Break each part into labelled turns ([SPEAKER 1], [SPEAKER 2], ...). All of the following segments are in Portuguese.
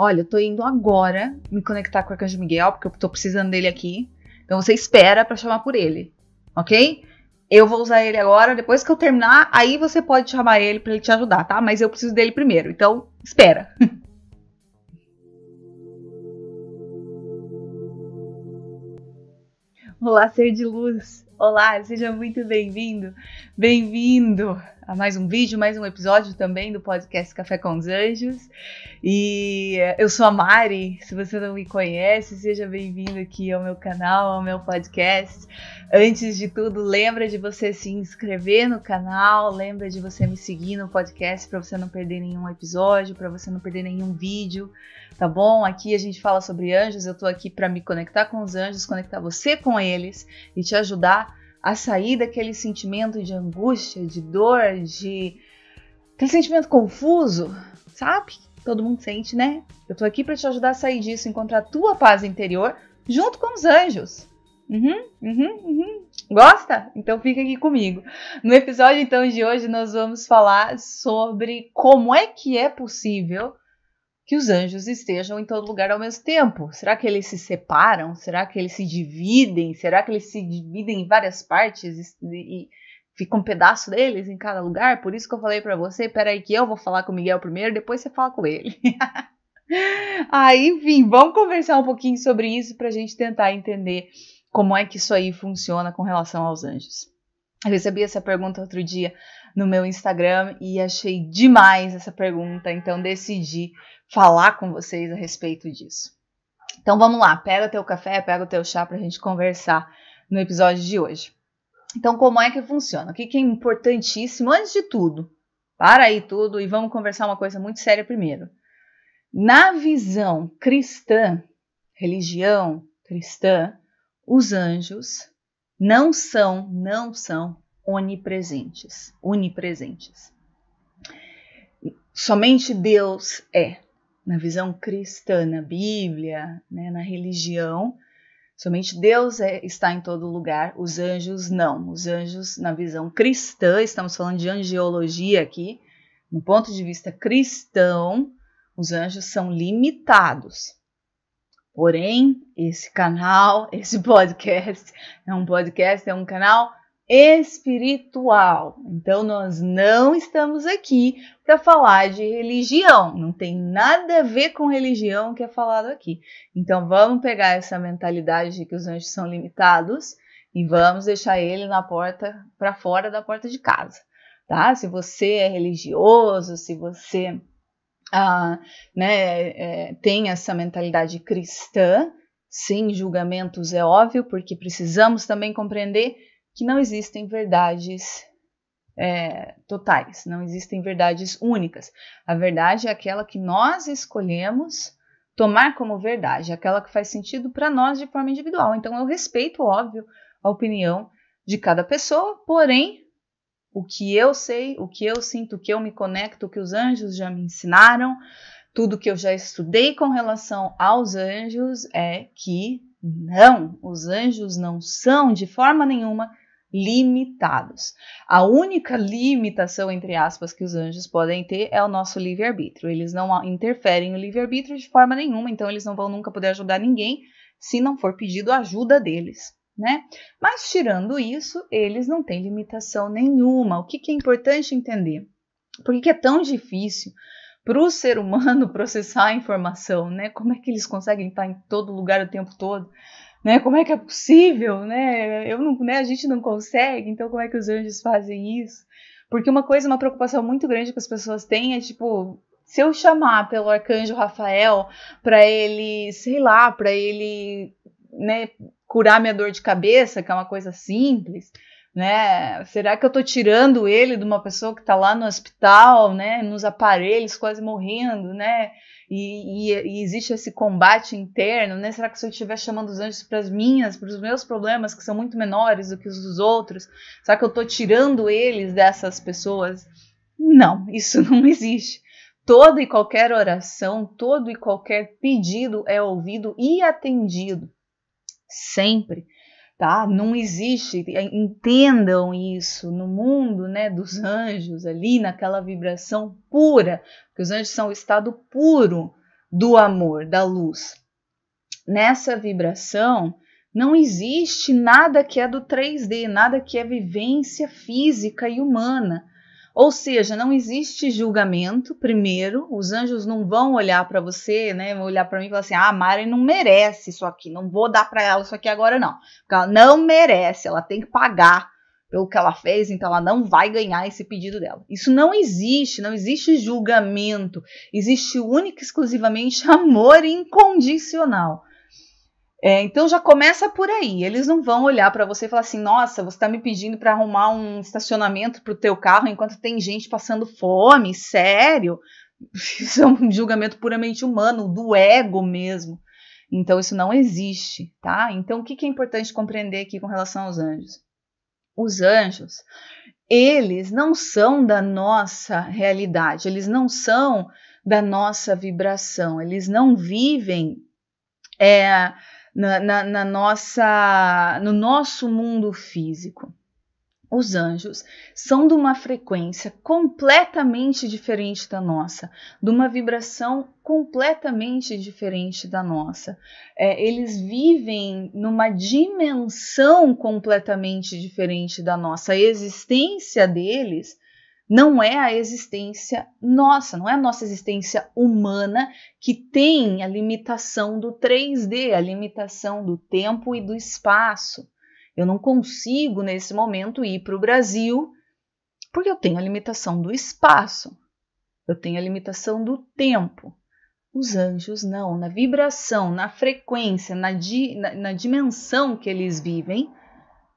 [SPEAKER 1] Olha, eu tô indo agora me conectar com o Arcanjo Miguel, porque eu tô precisando dele aqui. Então você espera para chamar por ele, ok? Eu vou usar ele agora, depois que eu terminar, aí você pode chamar ele para ele te ajudar, tá? Mas eu preciso dele primeiro, então espera. Olá, ser de luz. Olá, seja muito bem-vindo, bem-vindo a mais um vídeo, mais um episódio também do podcast Café com os Anjos. E eu sou a Mari, se você não me conhece, seja bem-vindo aqui ao meu canal, ao meu podcast. Antes de tudo, lembra de você se inscrever no canal, lembra de você me seguir no podcast para você não perder nenhum episódio, para você não perder nenhum vídeo, tá bom? Aqui a gente fala sobre anjos, eu tô aqui para me conectar com os anjos, conectar você com eles e te ajudar a sair daquele sentimento de angústia, de dor, de aquele sentimento confuso, sabe? Todo mundo sente, né? Eu tô aqui para te ajudar a sair disso, encontrar a tua paz interior junto com os anjos. Uhum, uhum, uhum. Gosta? Então fica aqui comigo. No episódio então de hoje nós vamos falar sobre como é que é possível que os anjos estejam em todo lugar ao mesmo tempo? Será que eles se separam? Será que eles se dividem? Será que eles se dividem em várias partes e, e fica um pedaço deles em cada lugar? Por isso que eu falei para você, peraí que eu vou falar com o Miguel primeiro, depois você fala com ele. aí, enfim, vamos conversar um pouquinho sobre isso para a gente tentar entender como é que isso aí funciona com relação aos anjos. Eu recebi essa pergunta outro dia no meu Instagram e achei demais essa pergunta, então decidi falar com vocês a respeito disso. Então vamos lá, pega o teu café, pega o teu chá para a gente conversar no episódio de hoje. Então como é que funciona? O que, que é importantíssimo antes de tudo? Para aí tudo e vamos conversar uma coisa muito séria primeiro. Na visão cristã, religião cristã, os anjos não são, não são onipresentes, onipresentes. Somente Deus é na visão cristã, na Bíblia, né, na religião, somente Deus é, está em todo lugar, os anjos não. Os anjos, na visão cristã, estamos falando de angiologia aqui, no ponto de vista cristão, os anjos são limitados. Porém, esse canal, esse podcast, é um podcast, é um canal espiritual. Então, nós não estamos aqui para falar de religião, não tem nada a ver com religião que é falado aqui. Então, vamos pegar essa mentalidade de que os anjos são limitados e vamos deixar ele na porta, para fora da porta de casa, tá? Se você é religioso, se você ah, né, é, tem essa mentalidade cristã, sem julgamentos, é óbvio, porque precisamos também compreender que não existem verdades é, totais, não existem verdades únicas. A verdade é aquela que nós escolhemos tomar como verdade, aquela que faz sentido para nós de forma individual. Então eu respeito, óbvio, a opinião de cada pessoa, porém o que eu sei, o que eu sinto, o que eu me conecto, o que os anjos já me ensinaram, tudo que eu já estudei com relação aos anjos é que não, os anjos não são de forma nenhuma limitados. A única limitação, entre aspas, que os anjos podem ter é o nosso livre-arbítrio. Eles não interferem no livre-arbítrio de forma nenhuma, então eles não vão nunca poder ajudar ninguém se não for pedido a ajuda deles. Né? Mas tirando isso, eles não têm limitação nenhuma. O que, que é importante entender? Por que é tão difícil para o ser humano processar a informação, né? Como é que eles conseguem estar em todo lugar o tempo todo? né? Como é que é possível, né? Eu não, né? A gente não consegue, então como é que os anjos fazem isso? Porque uma coisa, uma preocupação muito grande que as pessoas têm é tipo, se eu chamar pelo arcanjo Rafael para ele, sei lá, para ele, né, curar minha dor de cabeça, que é uma coisa simples, né? Será que eu estou tirando ele de uma pessoa que está lá no hospital, né? Nos aparelhos, quase morrendo, né? E, e, e, existe esse combate interno, né? Será que se eu estiver chamando os anjos para as minhas, para os meus problemas, que são muito menores do que os dos outros, será que eu estou tirando eles dessas pessoas? Não, isso não existe. Toda e qualquer oração, todo e qualquer pedido é ouvido e atendido. Sempre tá? Não existe, é, entendam isso no mundo, né, dos anjos ali naquela vibração pura, porque os anjos são o estado puro do amor, da luz. Nessa vibração não existe nada que é do 3D, nada que é vivência física e humana. Ou seja, não existe julgamento, primeiro, os anjos não vão olhar para você, né? Vão olhar para mim e falar assim: "Ah, a Mari não merece isso aqui, não vou dar para ela isso aqui agora não". Porque ela não merece, ela tem que pagar pelo que ela fez, então ela não vai ganhar esse pedido dela. Isso não existe, não existe julgamento. Existe única e exclusivamente amor incondicional. É, então já começa por aí. Eles não vão olhar para você e falar assim: nossa, você está me pedindo para arrumar um estacionamento para o teu carro enquanto tem gente passando fome, sério? Isso é um julgamento puramente humano, do ego mesmo. Então isso não existe, tá? Então o que, que é importante compreender aqui com relação aos anjos? Os anjos, eles não são da nossa realidade, eles não são da nossa vibração, eles não vivem é, na, na, na nossa, no nosso mundo físico. Os anjos são de uma frequência completamente diferente da nossa, de uma vibração completamente diferente da nossa. É, eles vivem numa dimensão completamente diferente da nossa. A existência deles não é a existência nossa, não é a nossa existência humana que tem a limitação do 3D, a limitação do tempo e do espaço. Eu não consigo nesse momento ir para o Brasil porque eu tenho a limitação do espaço, eu tenho a limitação do tempo. Os anjos não, na vibração, na frequência, na, di, na, na dimensão que eles vivem,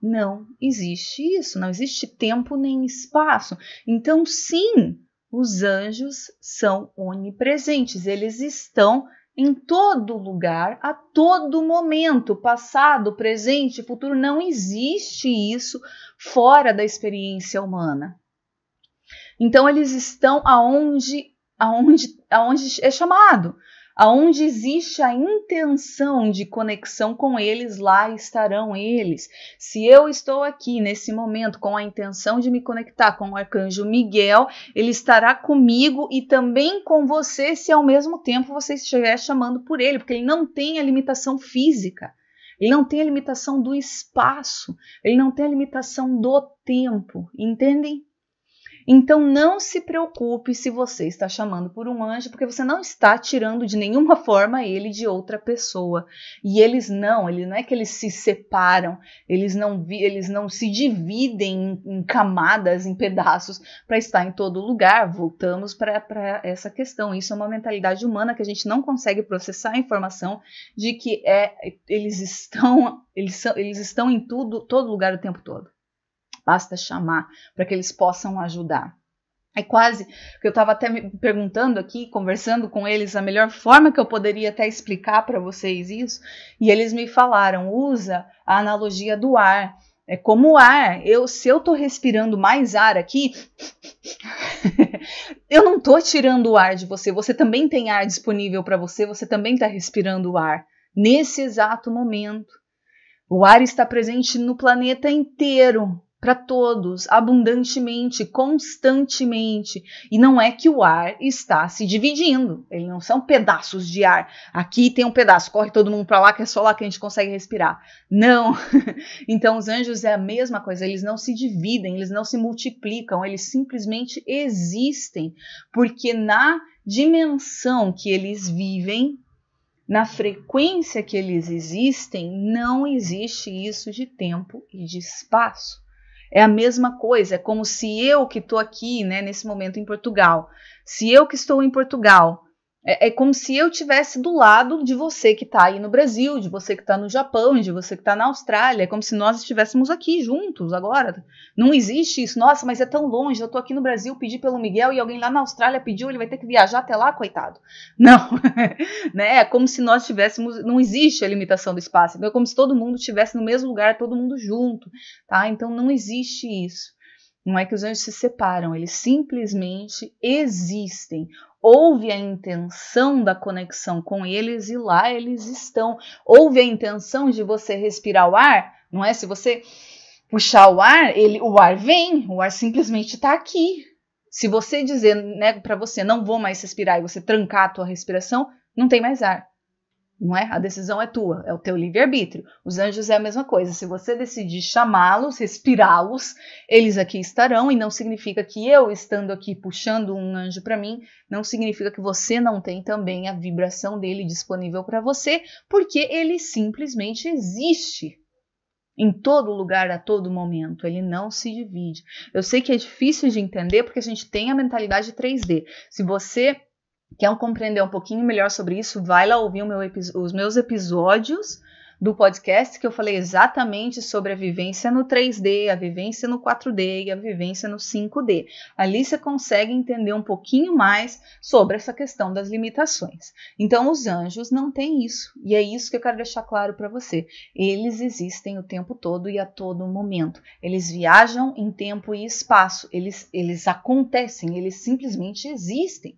[SPEAKER 1] não existe isso, não existe tempo nem espaço. Então, sim, os anjos são onipresentes, eles estão em todo lugar, a todo momento, passado, presente, futuro. Não existe isso fora da experiência humana. Então, eles estão aonde, aonde, aonde é chamado aonde existe a intenção de conexão com eles, lá estarão eles. Se eu estou aqui nesse momento com a intenção de me conectar com o arcanjo Miguel, ele estará comigo e também com você, se ao mesmo tempo você estiver chamando por ele, porque ele não tem a limitação física. Ele não tem a limitação do espaço, ele não tem a limitação do tempo, entendem? Então não se preocupe se você está chamando por um anjo, porque você não está tirando de nenhuma forma ele de outra pessoa. E eles não, ele não é que eles se separam, eles não, eles não se dividem em, em camadas, em pedaços para estar em todo lugar. Voltamos para essa questão. Isso é uma mentalidade humana que a gente não consegue processar a informação de que é, eles estão eles, são, eles estão em tudo, todo lugar o tempo todo basta chamar para que eles possam ajudar. É quase que eu estava até me perguntando aqui, conversando com eles, a melhor forma que eu poderia até explicar para vocês isso, e eles me falaram: usa a analogia do ar. É como o ar. Eu, se eu estou respirando mais ar aqui, eu não estou tirando o ar de você. Você também tem ar disponível para você. Você também está respirando o ar nesse exato momento. O ar está presente no planeta inteiro para todos, abundantemente, constantemente. E não é que o ar está se dividindo, ele não são pedaços de ar. Aqui tem um pedaço, corre todo mundo para lá, que é só lá que a gente consegue respirar. Não! então, os anjos é a mesma coisa, eles não se dividem, eles não se multiplicam, eles simplesmente existem, porque na dimensão que eles vivem, na frequência que eles existem, não existe isso de tempo e de espaço. É a mesma coisa, é como se eu que estou aqui, né, nesse momento em Portugal, se eu que estou em Portugal é, é como se eu tivesse do lado de você que está aí no Brasil, de você que está no Japão, de você que está na Austrália. É como se nós estivéssemos aqui juntos agora. Não existe isso. Nossa, mas é tão longe. Eu estou aqui no Brasil, pedi pelo Miguel e alguém lá na Austrália pediu. Ele vai ter que viajar até lá, coitado. Não, né? É como se nós tivéssemos. Não existe a limitação do espaço. Então é como se todo mundo estivesse no mesmo lugar, todo mundo junto, tá? Então não existe isso. Não é que os anjos se separam, eles simplesmente existem. Houve a intenção da conexão com eles e lá eles estão. Houve a intenção de você respirar o ar, não é? Se você puxar o ar, ele, o ar vem, o ar simplesmente está aqui. Se você dizer né, para você não vou mais respirar e você trancar a tua respiração, não tem mais ar não é? A decisão é tua, é o teu livre-arbítrio. Os anjos é a mesma coisa. Se você decidir chamá-los, respirá-los, eles aqui estarão e não significa que eu estando aqui puxando um anjo para mim, não significa que você não tem também a vibração dele disponível para você, porque ele simplesmente existe. Em todo lugar, a todo momento, ele não se divide. Eu sei que é difícil de entender porque a gente tem a mentalidade 3D. Se você Quer compreender um pouquinho melhor sobre isso? Vai lá ouvir meu, os meus episódios do podcast que eu falei exatamente sobre a vivência no 3D, a vivência no 4D e a vivência no 5D. Ali você consegue entender um pouquinho mais sobre essa questão das limitações. Então, os anjos não têm isso, e é isso que eu quero deixar claro para você. Eles existem o tempo todo e a todo momento. Eles viajam em tempo e espaço, eles, eles acontecem, eles simplesmente existem.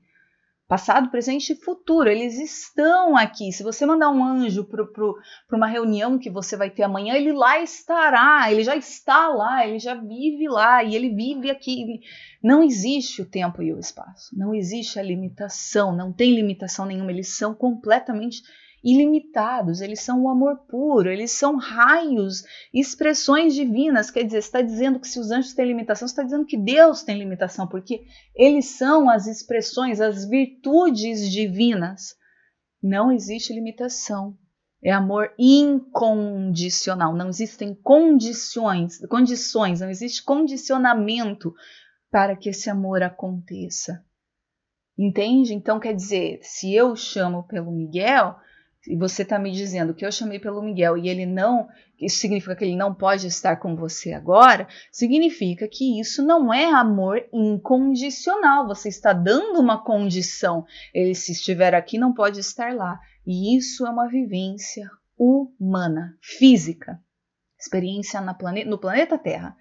[SPEAKER 1] Passado, presente e futuro, eles estão aqui. Se você mandar um anjo para uma reunião que você vai ter amanhã, ele lá estará, ele já está lá, ele já vive lá e ele vive aqui. Não existe o tempo e o espaço, não existe a limitação, não tem limitação nenhuma, eles são completamente ilimitados, eles são o amor puro, eles são raios, expressões divinas. Quer dizer, está dizendo que se os anjos têm limitação, está dizendo que Deus tem limitação, porque eles são as expressões, as virtudes divinas. Não existe limitação. É amor incondicional. Não existem condições, condições, não existe condicionamento para que esse amor aconteça. Entende? Então quer dizer, se eu chamo pelo Miguel, e você está me dizendo que eu chamei pelo Miguel e ele não, isso significa que ele não pode estar com você agora, significa que isso não é amor incondicional. Você está dando uma condição. Ele, se estiver aqui, não pode estar lá. E isso é uma vivência humana, física, experiência na no planeta Terra.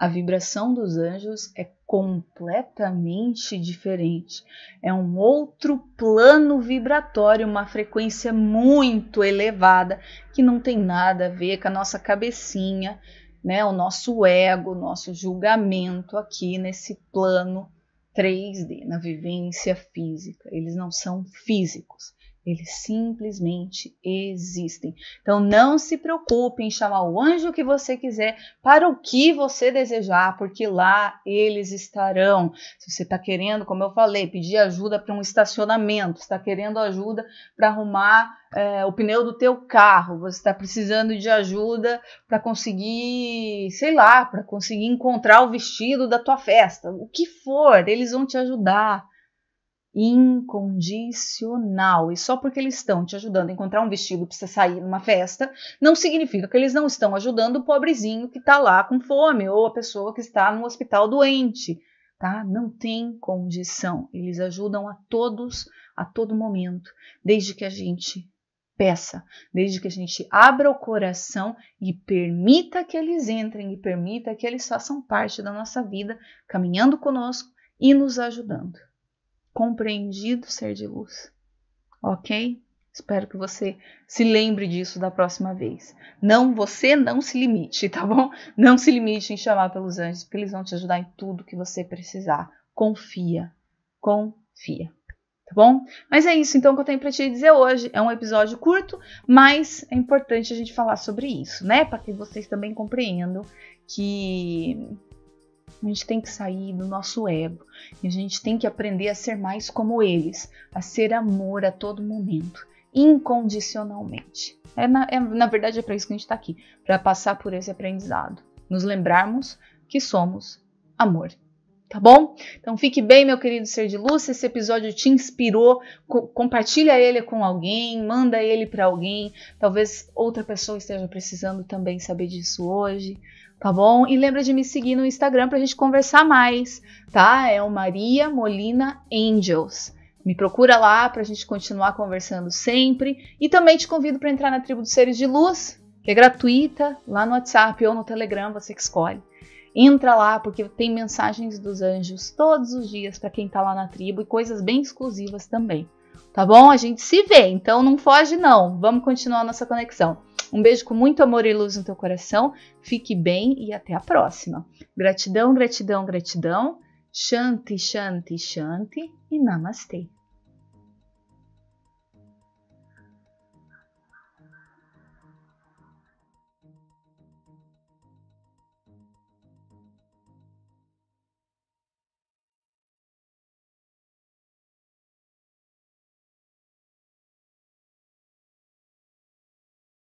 [SPEAKER 1] A vibração dos anjos é completamente diferente. É um outro plano vibratório, uma frequência muito elevada que não tem nada a ver com a nossa cabecinha, né? O nosso ego, o nosso julgamento aqui nesse plano 3D, na vivência física. Eles não são físicos, eles simplesmente existem. Então não se preocupe em chamar o anjo que você quiser para o que você desejar, porque lá eles estarão. Se você está querendo, como eu falei, pedir ajuda para um estacionamento, está querendo ajuda para arrumar é, o pneu do teu carro, você está precisando de ajuda para conseguir, sei lá, para conseguir encontrar o vestido da tua festa, o que for, eles vão te ajudar incondicional. E só porque eles estão te ajudando a encontrar um vestido para você sair numa festa, não significa que eles não estão ajudando o pobrezinho que está lá com fome ou a pessoa que está no hospital doente, tá? Não tem condição. Eles ajudam a todos a todo momento, desde que a gente peça, desde que a gente abra o coração e permita que eles entrem e permita que eles façam parte da nossa vida, caminhando conosco e nos ajudando compreendido ser de luz. Ok? Espero que você se lembre disso da próxima vez. Não, você não se limite, tá bom? Não se limite em chamar pelos anjos, porque eles vão te ajudar em tudo que você precisar. Confia, confia, tá bom? Mas é isso, então, que eu tenho para te dizer hoje. É um episódio curto, mas é importante a gente falar sobre isso, né? Para que vocês também compreendam que a gente tem que sair do nosso ego e a gente tem que aprender a ser mais como eles, a ser amor a todo momento, incondicionalmente. É na, é, na verdade, é para isso que a gente está aqui para passar por esse aprendizado, nos lembrarmos que somos amor. Tá bom? Então fique bem, meu querido ser de luz. Se esse episódio te inspirou, co compartilha ele com alguém, manda ele para alguém. Talvez outra pessoa esteja precisando também saber disso hoje tá bom? E lembra de me seguir no Instagram pra gente conversar mais, tá? É o Maria Molina Angels. Me procura lá pra gente continuar conversando sempre. E também te convido para entrar na tribo dos seres de luz, que é gratuita, lá no WhatsApp ou no Telegram, você que escolhe. Entra lá porque tem mensagens dos anjos todos os dias para quem tá lá na tribo e coisas bem exclusivas também. Tá bom? A gente se vê, então não foge não. Vamos continuar nossa conexão. Um beijo com muito amor e luz no teu coração. Fique bem e até a próxima. Gratidão, gratidão, gratidão. Shanti, shanti, shanti e namastê.